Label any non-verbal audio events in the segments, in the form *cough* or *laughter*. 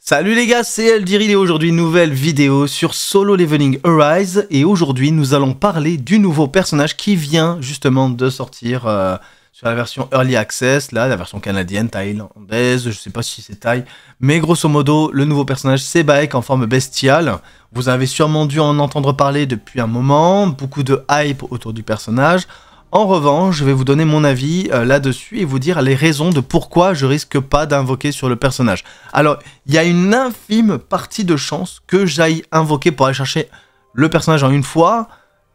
Salut les gars, c'est Eldiril et aujourd'hui nouvelle vidéo sur Solo Leveling Arise et aujourd'hui nous allons parler du nouveau personnage qui vient justement de sortir euh, sur la version Early Access, là, la version canadienne, thaïlandaise, je sais pas si c'est thaï, mais grosso modo le nouveau personnage c'est Baek en forme bestiale. Vous avez sûrement dû en entendre parler depuis un moment, beaucoup de hype autour du personnage. En revanche, je vais vous donner mon avis euh, là-dessus et vous dire les raisons de pourquoi je risque pas d'invoquer sur le personnage. Alors, il y a une infime partie de chance que j'aille invoquer pour aller chercher le personnage en une fois,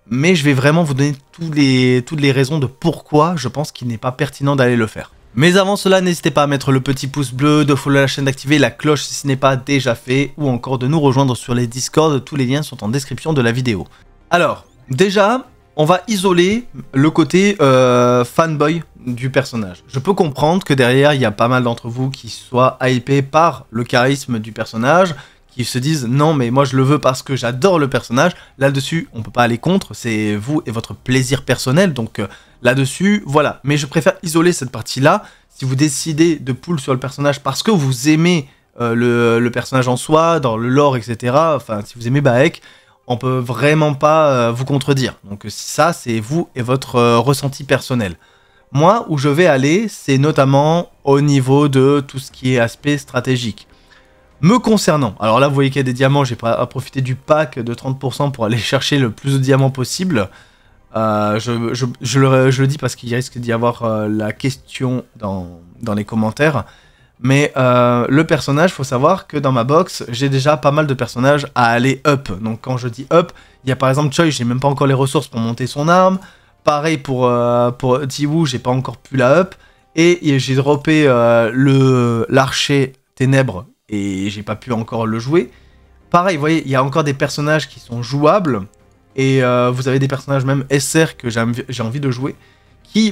mais je vais vraiment vous donner les, toutes les raisons de pourquoi je pense qu'il n'est pas pertinent d'aller le faire. Mais avant cela, n'hésitez pas à mettre le petit pouce bleu, de follow la chaîne, d'activer la cloche si ce n'est pas déjà fait, ou encore de nous rejoindre sur les Discord, tous les liens sont en description de la vidéo. Alors, déjà, on va isoler le côté euh, fanboy du personnage. Je peux comprendre que derrière, il y a pas mal d'entre vous qui soient hypés par le charisme du personnage, qui se disent non mais moi je le veux parce que j'adore le personnage. Là-dessus, on ne peut pas aller contre, c'est vous et votre plaisir personnel. Donc euh, là-dessus, voilà. Mais je préfère isoler cette partie-là. Si vous décidez de pull sur le personnage parce que vous aimez euh, le, le, personnage en soi, dans le lore, etc. Enfin, si vous aimez Baek, on peut vraiment pas euh, vous contredire. Donc ça, c'est vous et votre euh, ressenti personnel. Moi, où je vais aller, c'est notamment au niveau de tout ce qui est aspect stratégique. Me concernant, alors là, vous voyez qu'il y a des diamants, j'ai pas profité du pack de 30% pour aller *laughs* chercher le plus de diamants possible. Euh, je, le, dis parce qu'il risque d'y avoir la question dans les commentaires. Mais euh, le personnage, faut savoir que dans ma box, j'ai déjà pas mal de personnages à aller up. Donc quand je dis up, il y a par exemple Choi, j'ai même pas encore les ressources pour monter son arme. Pareil pour, euh, Tiwoo, j'ai pas encore pu la up. Et j'ai droppé euh, le l'archer ténèbres et j'ai pas pu encore le jouer. Pareil, vous voyez, il y a encore des personnages qui sont jouables. Et vous avez des personnages même SR que j'ai envie de jouer qui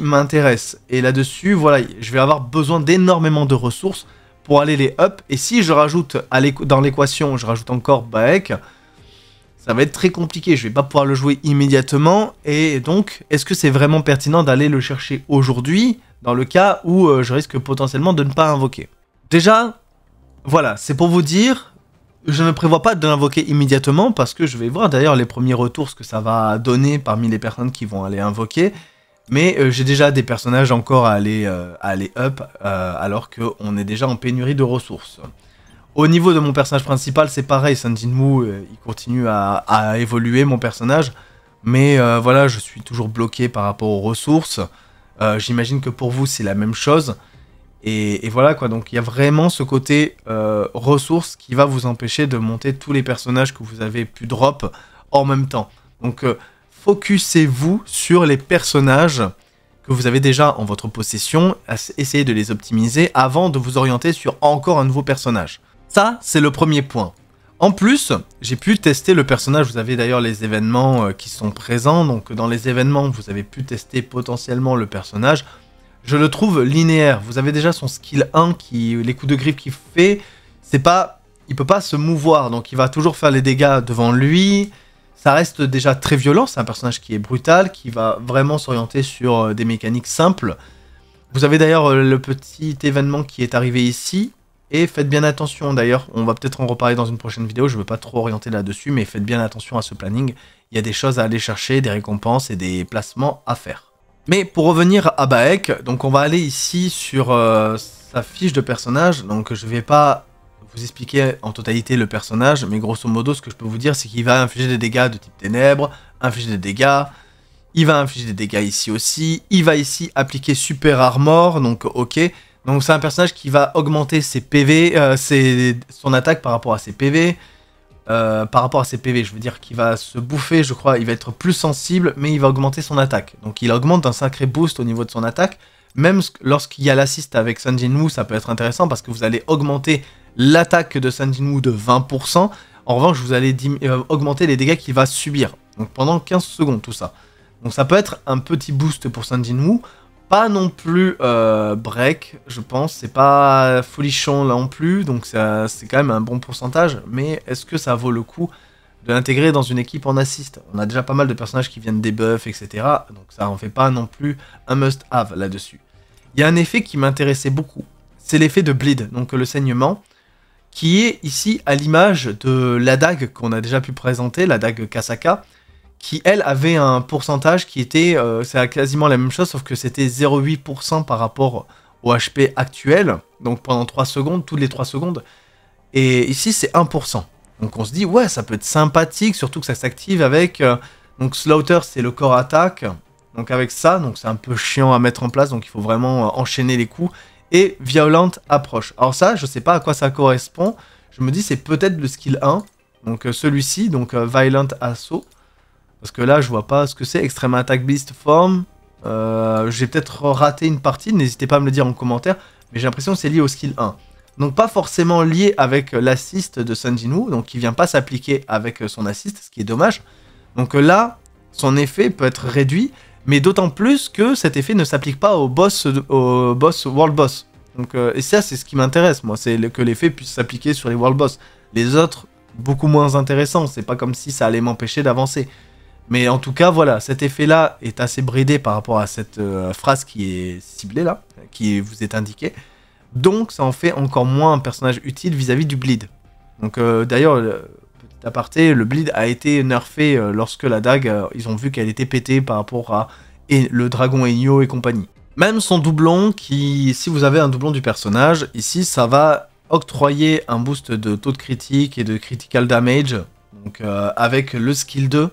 Et là-dessus, voilà, je vais avoir besoin d'énormément de ressources pour aller les up. Et si je rajoute à dans l'équation, je rajoute encore Baek, ça va être très compliqué. Je vais pas pouvoir le jouer immédiatement. Et donc, est-ce que c'est vraiment pertinent d'aller le chercher aujourd'hui dans le cas où euh, je risque potentiellement de ne pas invoquer Déjà, voilà, c'est pour vous dire, je ne prévois pas de l'invoquer immédiatement parce que je vais voir d'ailleurs les premiers retours ce que ça va donner parmi les personnes qui vont aller invoquer. Mais euh, j'ai déjà des personnages encore à aller, euh, up, euh, alors qu'on est déjà en pénurie de ressources. Au niveau de mon personnage principal, c'est pareil, Sanjin il continue à, évoluer mon personnage, mais voilà, je suis toujours bloqué par rapport aux ressources. J'imagine que pour vous, c'est la même chose. Et, et, voilà quoi, donc il y a vraiment ce côté ressources qui va vous empêcher de monter tous les personnages que vous avez pu drop en même temps. Donc focussez-vous sur les personnages que vous avez déjà en votre possession, essayez de les optimiser avant de vous orienter sur encore un nouveau personnage. Ça, c'est le premier point. En plus, j'ai pu tester le personnage, vous avez d'ailleurs les événements euh, qui sont présents, donc dans les événements, vous avez pu tester potentiellement le personnage. Je le trouve linéaire, vous avez déjà son skill 1, qui, les coups de griffe qu'il fait, c'est pas... Il peut pas se mouvoir, donc il va toujours faire les dégâts devant lui, ça reste déjà très violent. C'est un personnage qui est brutal, qui va vraiment s'orienter sur euh, des mécaniques simples. Vous avez d'ailleurs euh, le petit événement qui est arrivé ici. Et faites bien attention d'ailleurs, on va peut-être en reparler dans une prochaine vidéo, je ne veux pas trop orienter là-dessus, mais faites bien attention à ce planning. Il y a des choses à aller chercher, des récompenses et des placements à faire. Mais pour revenir à Baek, donc on va aller ici sur euh, sa fiche de personnage, donc je ne vais pas vous expliquer en totalité le personnage, mais grosso modo, ce que je peux vous dire, c'est qu'il va infliger des dégâts de type ténèbres, infliger des dégâts, il va infliger des dégâts ici aussi, il va ici appliquer super armor, donc ok. Donc c'est un personnage qui va augmenter ses PV, euh, son attaque par rapport à ses PV, euh, par rapport à ses PV, je veux dire qu'il va se bouffer, je crois, il va être plus sensible, mais il va augmenter son attaque. Donc il augmente un sacré boost au niveau de son attaque. Même lorsqu'il y a l'assist avec Sanjin Wu, ça peut être intéressant parce que vous allez augmenter l'attaque de Wu de 20%. En revanche, vous allez euh, augmenter les dégâts qu'il va subir. Donc pendant 15 secondes, tout ça. Donc ça peut être un petit boost pour Sandinwu. Pas non plus euh, break, je pense. C'est pas folichon là non plus. Donc c'est quand même un bon pourcentage. Mais est-ce que ça vaut le coup de l'intégrer dans une équipe en assist On a déjà pas mal de personnages qui viennent des buffs, etc. Donc ça en fait pas non plus un must-have là-dessus. Il y a un effet qui m'intéressait beaucoup. C'est l'effet de bleed, donc le saignement qui est ici à l'image de la dague qu'on a déjà pu présenter, la dague Kasaka, qui elle avait un pourcentage qui était, c'est euh, c'est quasiment la même chose, sauf que c'était 0,8% par rapport au HP actuel, donc pendant 3 secondes, toutes les 3 secondes, et ici c'est 1%. Donc on se dit, ouais, ça peut être sympathique, surtout que ça s'active avec, euh, donc Slaughter c'est le corps attaque, donc avec ça, donc c'est un peu chiant à mettre en place, donc il faut vraiment euh, enchaîner les coups, et Violent Approche. Alors ça, je sais pas à quoi ça correspond. Je me dis c'est peut-être le skill 1, donc euh, celui-ci, donc euh, Violent assaut Parce que là, je vois pas ce que c'est. Extrême Attack Beast Form. Euh, j'ai peut-être raté une partie, n'hésitez pas à me le dire en commentaire. Mais j'ai l'impression que c'est lié au skill 1. Donc pas forcément lié avec l'assist de Wu, donc il vient pas s'appliquer avec son assist, ce qui est dommage. Donc là, son effet peut être réduit mais d'autant plus que cet effet ne s'applique pas au boss, au boss world boss. Donc, euh, et ça, c'est ce qui m'intéresse, moi, c'est que l'effet puisse s'appliquer sur les world boss. Les autres, beaucoup moins intéressants, c'est pas comme si ça allait m'empêcher d'avancer. Mais en tout cas, voilà, cet effet-là est assez bridé par rapport à cette euh, phrase qui est ciblée là, qui vous est indiquée. Donc, ça en fait encore moins un personnage utile vis-à-vis du bleed. Donc, euh, d'ailleurs, aparté, le bleed a été nerfé euh, lorsque la dague, euh, ils ont vu qu'elle était pétée par rapport à et le dragon Enyo et compagnie. Même son doublon, qui, si vous avez un doublon du personnage, ici ça va octroyer un boost de taux de critique et de critical damage, donc euh, avec le skill 2,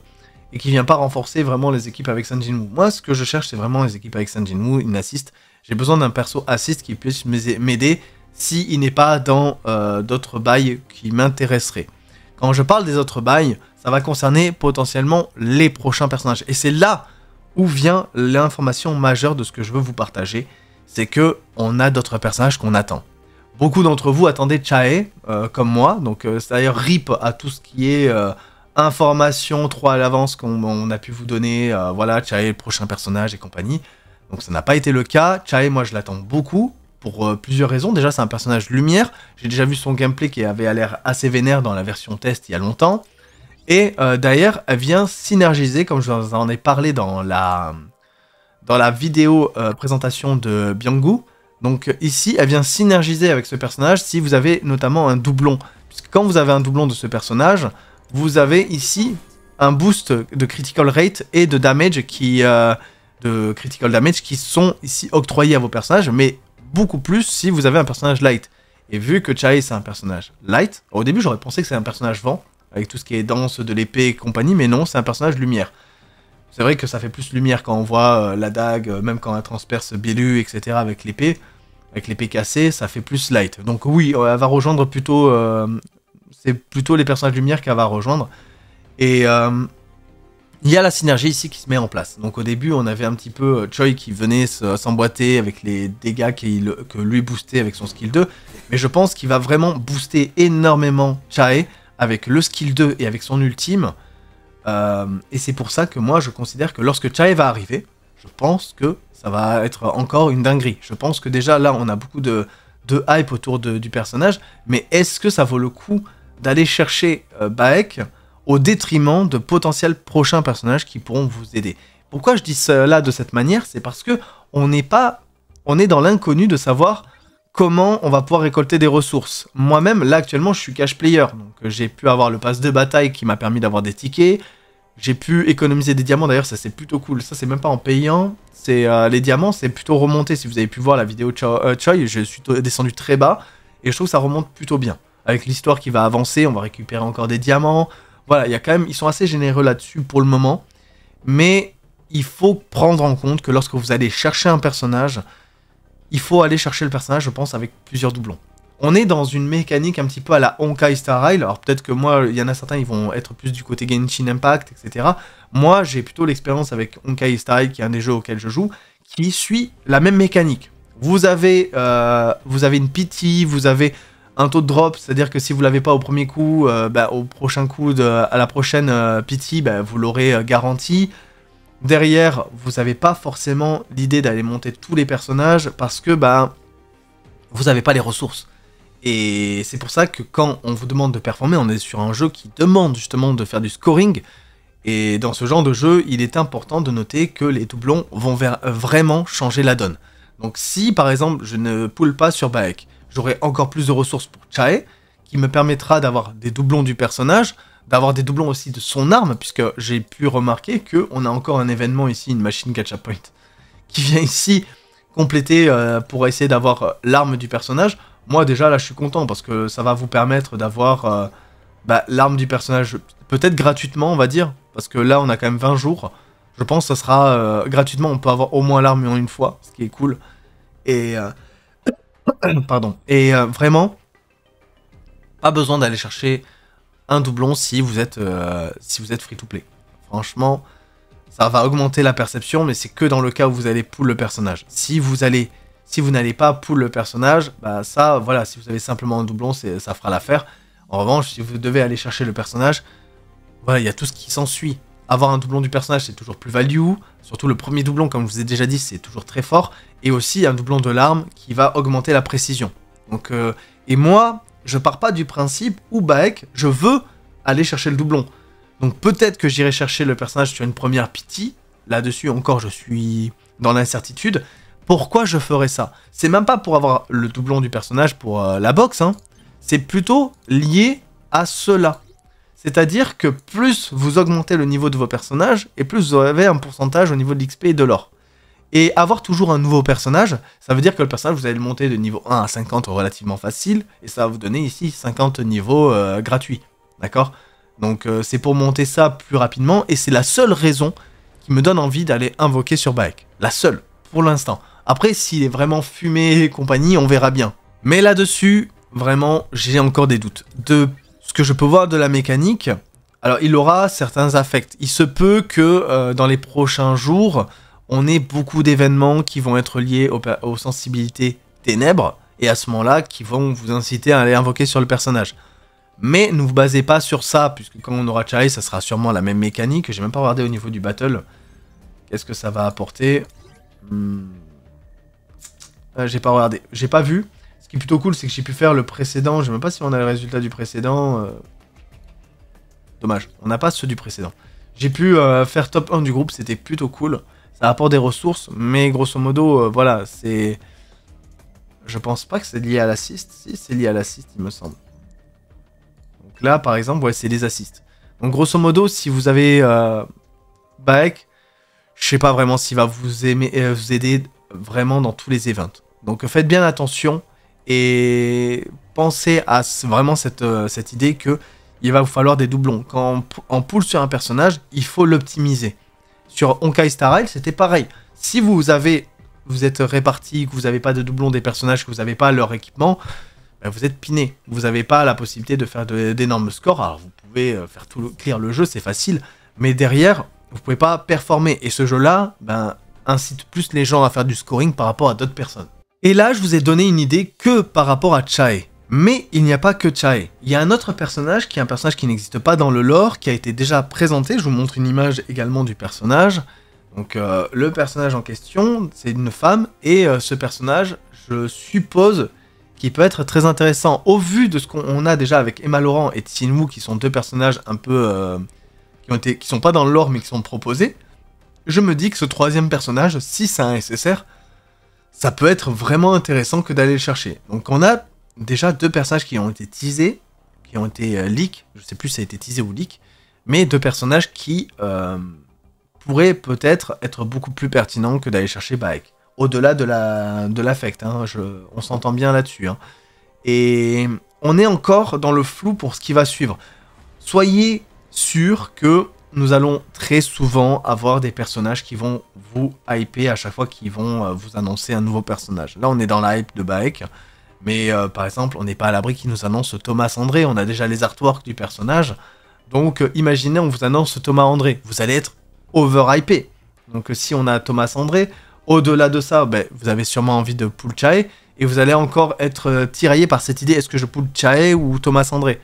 et qui vient pas renforcer vraiment les équipes avec Wu. Moi, ce que je cherche, c'est vraiment les équipes avec Wu, une assist. J'ai besoin d'un perso assist qui puisse m'aider s'il n'est pas dans d'autres bails qui m'intéresseraient. Quand je parle des autres bails, ça va concerner potentiellement les prochains personnages. Et c'est là où vient l'information majeure de ce que je veux vous partager, c'est que on a d'autres personnages qu'on attend. Beaucoup d'entre vous attendaient Chae, euh, comme moi, donc euh, c'est d'ailleurs rip à tout ce qui est euh, information 3 à l'avance qu'on a pu vous donner, voilà, Chae, le prochain personnage et compagnie. Donc ça n'a pas été le cas, Chae, moi je l'attends beaucoup, pour euh, plusieurs raisons. Déjà, c'est un personnage lumière. J'ai déjà vu son gameplay qui avait l'air assez vénère dans la version test il y a longtemps. Et d'ailleurs, elle vient synergiser, comme je vous en ai parlé dans la, dans la vidéo euh, présentation de Biangu. Donc ici, elle vient synergiser avec ce personnage si vous avez notamment un doublon. Puisque quand vous avez un doublon de ce personnage, vous avez ici un boost de critical rate et de damage qui... Euh, de critical damage qui sont ici octroyés à vos personnages, mais beaucoup plus si vous avez un personnage light. Et vu que Chai c'est un personnage light, au début j'aurais pensé que c'est un personnage vent, avec tout ce qui est danse de l'épée et compagnie, mais non, c'est un personnage lumière. C'est vrai que ça fait plus lumière quand on voit euh, la dague, euh, même quand elle transperce bélu etc. avec l'épée, avec l'épée cassée, ça fait plus light. Donc oui, elle euh, va rejoindre plutôt, c'est plutôt les personnages lumière qu'elle va rejoindre. Et il y a la synergie ici qui se met en place. Donc au début, on avait un petit peu euh, Choi qui venait s'emboîter avec les dégâts que lui boostait avec son skill 2, mais je pense qu'il va vraiment booster énormément Chae avec le skill 2 et avec son ultime. Euh, et c'est pour ça que moi, je considère que lorsque Chae va arriver, je pense que ça va être encore une dinguerie. Je pense que déjà là, on a beaucoup de, hype autour du personnage, mais est-ce que ça vaut le coup d'aller chercher euh, Baek au détriment de potentiels prochains personnages qui pourront vous aider. Pourquoi je dis cela de cette manière C'est parce que on n'est pas, on est dans l'inconnu de savoir comment on va pouvoir récolter des ressources. Moi-même, là actuellement, je suis cash player, donc euh, j'ai pu avoir le pass de bataille qui m'a permis d'avoir des tickets. J'ai pu économiser des diamants, d'ailleurs ça c'est plutôt cool, ça c'est même pas en payant, c'est euh, les diamants c'est plutôt remonté, si vous avez pu voir la vidéo euh, Choi, euh, je suis descendu très bas, et je trouve que ça remonte plutôt bien. Avec l'histoire qui va avancer, on va récupérer encore des diamants, voilà, il y a quand même, ils sont assez généreux là-dessus pour le moment, mais il faut prendre en compte que lorsque vous allez chercher un personnage, il faut aller chercher le personnage, je pense, avec plusieurs doublons. On est dans une mécanique un petit peu à la Honkai Star Rail. Alors peut-être que moi, il y en a certains, ils vont être plus du côté Genshin Impact, etc. Moi, j'ai plutôt l'expérience avec Honkai Star Rail, qui est un des jeux auxquels je joue, qui suit la même mécanique. Vous avez, euh, vous avez une pitié, vous avez un taux de drop, c'est-à-dire que si vous l'avez pas au premier coup, euh, bah, au prochain coup, à la prochaine euh, pity, bah, vous l'aurez euh, garanti. Derrière, vous n'avez pas forcément l'idée d'aller monter tous les personnages parce que bah, vous n'avez pas les ressources. Et c'est pour ça que quand on vous demande de performer, on est sur un jeu qui demande justement de faire du scoring. Et dans ce genre de jeu, il est important de noter que les doublons vont vraiment changer la donne. Donc si par exemple je ne poule pas sur Baek, j'aurai encore plus de ressources pour Chae, qui me permettra d'avoir des doublons du personnage, d'avoir des doublons aussi de son arme, puisque j'ai pu remarquer que on a encore un événement ici, une machine a point, *laughs* qui vient ici compléter euh, pour essayer d'avoir euh, l'arme du personnage. Moi déjà là je suis content parce que ça va vous permettre d'avoir euh, bah, l'arme du personnage peut-être gratuitement on va dire, parce que là on a quand même 20 jours. Je pense que ça sera gratuitement, on peut avoir au moins l'arme en une fois, ce qui est cool. Et *coughs* Pardon. Et euh, vraiment, pas besoin d'aller chercher un doublon si vous êtes, euh, si vous êtes free to play. Franchement, ça va augmenter la perception, mais c'est que dans le cas où vous allez pull le personnage. Si vous allez, si vous n'allez pas pull le personnage, bah ça, voilà, si vous avez simplement un doublon, ça fera l'affaire. En revanche, si vous devez aller chercher le personnage, voilà, il y a tout ce qui s'ensuit avoir un doublon du personnage, c'est toujours plus value. Surtout le premier doublon, comme je vous ai déjà dit, c'est toujours très fort. Et aussi un doublon de l'arme qui va augmenter la précision. Donc, euh, et moi, je pars pas du principe où Baek, je veux aller chercher le doublon. Donc peut-être que j'irai chercher le personnage sur une première pity. Là-dessus encore, je suis dans l'incertitude. Pourquoi je ferais ça C'est même pas pour avoir le doublon du personnage pour euh, la boxe. Hein. C'est plutôt lié à cela. C'est-à-dire que plus vous augmentez le niveau de vos personnages, et plus vous avez un pourcentage au niveau de l'XP et de l'or. Et avoir toujours un nouveau personnage, ça veut dire que le personnage, vous allez le monter de niveau 1 à 50 relativement facile, et ça va vous donner ici 50 niveaux euh, gratuits. D'accord Donc euh, c'est pour monter ça plus rapidement, et c'est la seule raison qui me donne envie d'aller invoquer sur Bike. La seule, pour l'instant. Après, s'il est vraiment fumé et compagnie, on verra bien. Mais là-dessus, vraiment, j'ai encore des doutes. De ce que je peux voir de la mécanique, alors il aura certains affects. Il se peut que euh, dans les prochains jours, on ait beaucoup d'événements qui vont être liés aux, sensibilités ténèbres, et à ce moment-là, qui vont vous inciter à aller invoquer sur le personnage. Mais ne vous basez pas sur ça, puisque quand on aura Chai, ça sera sûrement la même mécanique. J'ai même pas regardé au niveau du battle. Qu'est-ce que ça va apporter hmm. euh, J'ai pas regardé. J'ai pas vu. Ce qui est plutôt cool, c'est que j'ai pu faire le précédent. Je sais même pas si on a le résultat du précédent. Euh. Dommage, on n'a pas ceux du précédent. J'ai pu euh, faire top 1 du groupe, c'était plutôt cool. Ça apporte des ressources, mais grosso modo, euh, voilà, c'est... Je pense pas que c'est lié à l'assist. Si, c'est lié à l'assist, il me semble. Donc là, par exemple, ouais, c'est les assists. Donc grosso modo, si vous avez Back... je sais pas vraiment s'il va vous, aimer, vous aider vraiment dans tous les events. Donc faites bien attention et pensez à vraiment cette, euh, cette idée que il va vous falloir des doublons. Quand on, poule sur un personnage, il faut l'optimiser. Sur Honkai Star Rail, c'était pareil. Si vous avez, vous êtes réparti, que vous n'avez pas de doublons des personnages, que vous n'avez pas leur équipement, ben vous êtes piné. Vous n'avez pas la possibilité de faire d'énormes scores. Alors vous pouvez euh, faire tout le, clear le jeu, c'est facile. Mais derrière, vous pouvez pas performer. Et ce jeu-là, ben, incite plus les gens à faire du scoring par rapport à d'autres personnes. Et là, je vous ai donné une idée que par rapport à Chae. Mais il n'y a pas que Chae. Il y a un autre personnage qui est un personnage qui n'existe pas dans le lore, qui a été déjà présenté. Je vous montre une image également du personnage. Donc euh, le personnage en question, c'est une femme, et euh, ce personnage, je suppose qu'il peut être très intéressant au vu de ce qu'on a déjà avec Emma Laurent et Wu, qui sont deux personnages un peu euh, qui ne sont pas dans le lore, mais qui sont proposés. Je me dis que ce troisième personnage, si c'est un SSR, ça peut être vraiment intéressant que d'aller le chercher. Donc on a déjà deux personnages qui ont été teasés, qui ont été euh, leak, je sais plus si ça a été teasé ou leak, mais deux personnages qui euh, pourraient peut-être être beaucoup plus pertinents que d'aller chercher Baek. Au-delà de la de l'affect, hein, on s'entend bien là-dessus. Hein. Et on est encore dans le flou pour ce qui va suivre. Soyez sûr que nous allons très souvent avoir des personnages qui vont vous hyper à chaque fois qu'ils vont euh, vous annoncer un nouveau personnage. Là, on est dans la hype de Baek, mais euh, par exemple, on n'est pas à l'abri qu'ils nous annonce Thomas André, on a déjà les artworks du personnage. Donc, euh, imaginez, on vous annonce Thomas André, vous allez être overhypé. Donc, si on a Thomas André, au-delà de ça, ben, vous avez sûrement envie de Chae. et vous allez encore être tiraillé par cette idée est-ce que je Chae ou Thomas André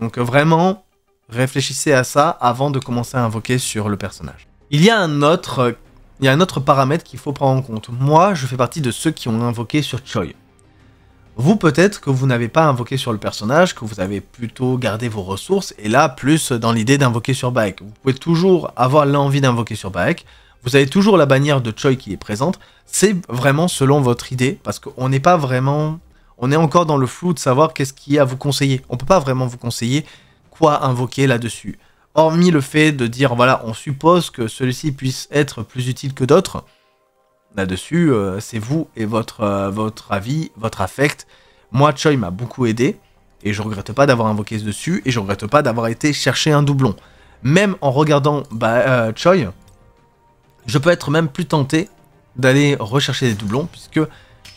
Donc, vraiment, Réfléchissez à ça avant de commencer à invoquer sur le personnage. Il y a un autre, il y un autre paramètre qu'il faut prendre en compte. Moi, je fais partie de ceux qui ont invoqué sur Choi. Vous, peut-être que vous n'avez pas invoqué sur le personnage, que vous avez plutôt gardé vos ressources, et là, plus dans l'idée d'invoquer sur Baek. Vous pouvez toujours avoir l'envie d'invoquer sur Baek, vous avez toujours la bannière de Choi qui est présente, c'est vraiment selon votre idée, parce qu'on n'est pas vraiment... On est encore dans le flou de savoir qu'est-ce qu'il y a à vous conseiller. On peut pas vraiment vous conseiller quoi invoquer là-dessus. Hormis le fait de dire, voilà, on suppose que celui-ci puisse être plus utile que d'autres, là-dessus, euh, c'est vous et votre, euh, votre avis, votre affect. Moi, Choi m'a beaucoup aidé, et je regrette pas d'avoir invoqué ce dessus, et je regrette pas d'avoir été chercher un doublon. Même en regardant bah, euh, Choi, je peux être même plus tenté d'aller rechercher des doublons, puisque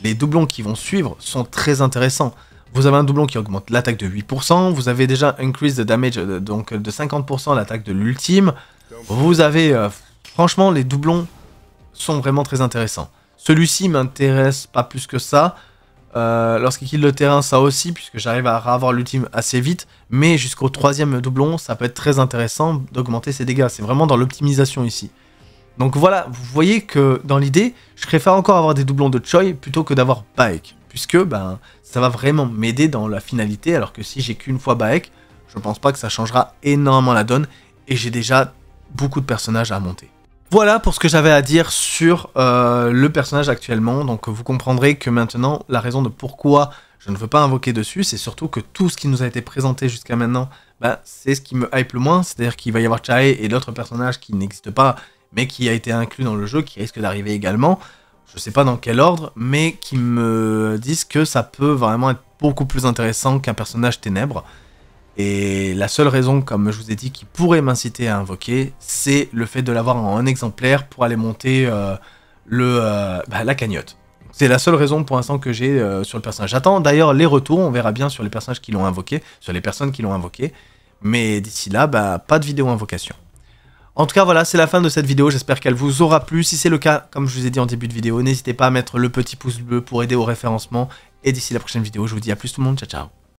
les doublons qui vont suivre sont très intéressants. Vous avez un doublon qui augmente l'attaque de 8%, vous avez déjà increase euh, euh, de damage de, donc de 50% l'attaque de l'ultime. Vous avez... Euh, franchement, les doublons sont vraiment très intéressants. Celui-ci m'intéresse pas plus que ça. Lorsqu'il quitte le terrain, ça aussi, puisque j'arrive à avoir l'ultime assez vite. Mais jusqu'au troisième doublon, ça peut être très intéressant d'augmenter ses dégâts. C'est vraiment dans l'optimisation ici. Donc voilà, vous voyez que dans l'idée, je préfère encore avoir des doublons de Choi plutôt que d'avoir Pike puisque ben, ça va vraiment m'aider dans la finalité, alors que si j'ai qu'une fois Baek, je pense pas que ça changera énormément la donne, et j'ai déjà beaucoup de personnages à monter. Voilà pour ce que j'avais à dire sur euh, le personnage actuellement, donc vous comprendrez que maintenant, la raison de pourquoi je ne veux pas invoquer dessus, c'est surtout que tout ce qui nous a été présenté jusqu'à maintenant, ben, c'est ce qui me hype le moins, c'est-à-dire qu'il va y avoir Chae et d'autres personnages qui n'existent pas, mais qui a été inclus dans le jeu, qui risque d'arriver également, je sais pas dans quel ordre, mais qui me disent que ça peut vraiment être beaucoup plus intéressant qu'un personnage ténèbre. Et la seule raison, comme je vous ai dit, qui pourrait m'inciter à invoquer, c'est le fait de l'avoir en un exemplaire pour aller monter euh, le, euh, bah, la cagnotte. C'est la seule raison pour l'instant que j'ai euh, sur le personnage. J'attends d'ailleurs les retours, on verra bien sur les personnages qui l'ont invoqué, sur les personnes qui l'ont invoqué. Mais d'ici là, bah, pas de vidéo invocation. En tout cas, voilà, c'est la fin de cette vidéo. J'espère qu'elle vous aura plu. Si c'est le cas, comme je vous ai dit en début de vidéo, n'hésitez pas à mettre le petit pouce bleu pour aider au référencement. Et d'ici la prochaine vidéo, je vous dis à plus tout le monde. Ciao, ciao